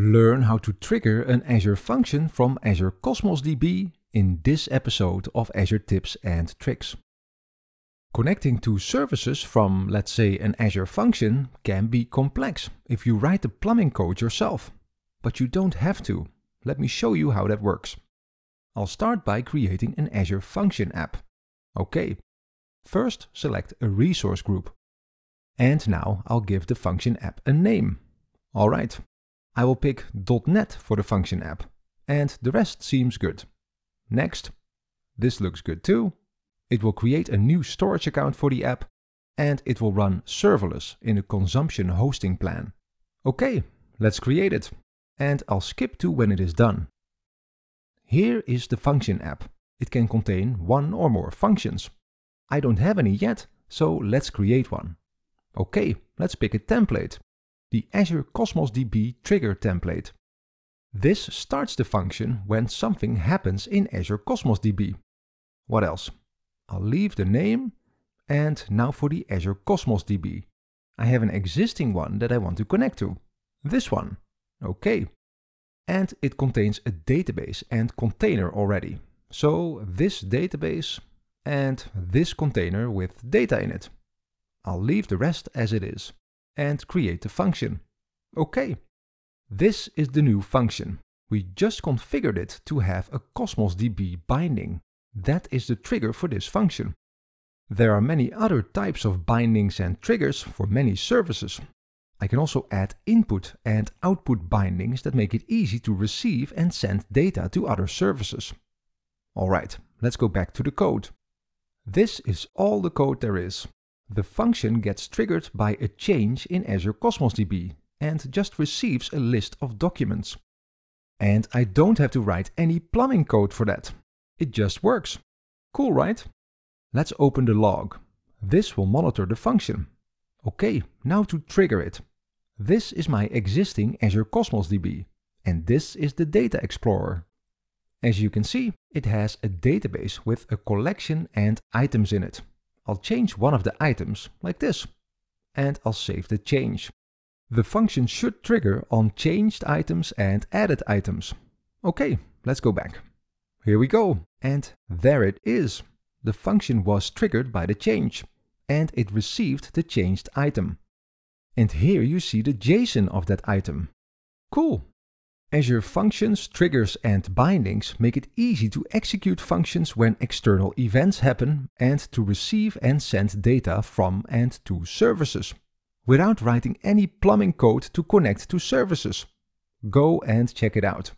Learn how to trigger an Azure function from Azure Cosmos DB in this episode of Azure Tips and Tricks. Connecting to services from, let's say, an Azure function can be complex if you write the plumbing code yourself. But you don't have to. Let me show you how that works. I'll start by creating an Azure function app. OK. First, select a resource group. And now I'll give the function app a name. Alright, I will pick .NET for the function app, and the rest seems good. Next, this looks good too. It will create a new storage account for the app, and it will run serverless in a consumption hosting plan. Okay, let's create it, and I'll skip to when it is done. Here is the function app. It can contain one or more functions. I don't have any yet, so let's create one. Okay, let's pick a template the Azure Cosmos DB trigger template. This starts the function when something happens in Azure Cosmos DB. What else? I'll leave the name and now for the Azure Cosmos DB. I have an existing one that I want to connect to. This one. Okay. And it contains a database and container already. So this database and this container with data in it. I'll leave the rest as it is and create a function. Okay, this is the new function. We just configured it to have a Cosmos DB binding. That is the trigger for this function. There are many other types of bindings and triggers for many services. I can also add input and output bindings that make it easy to receive and send data to other services. Alright, let's go back to the code. This is all the code there is. The function gets triggered by a change in Azure Cosmos DB and just receives a list of documents. And I don't have to write any plumbing code for that. It just works. Cool, right? Let's open the log. This will monitor the function. Okay, now to trigger it. This is my existing Azure Cosmos DB, and this is the Data Explorer. As you can see, it has a database with a collection and items in it. I'll change one of the items, like this, and I'll save the change. The function should trigger on changed items and added items. Okay, let's go back. Here we go, and there it is. The function was triggered by the change, and it received the changed item. And here you see the JSON of that item. Cool, Azure Functions, Triggers and Bindings make it easy to execute functions when external events happen and to receive and send data from and to services without writing any plumbing code to connect to services. Go and check it out.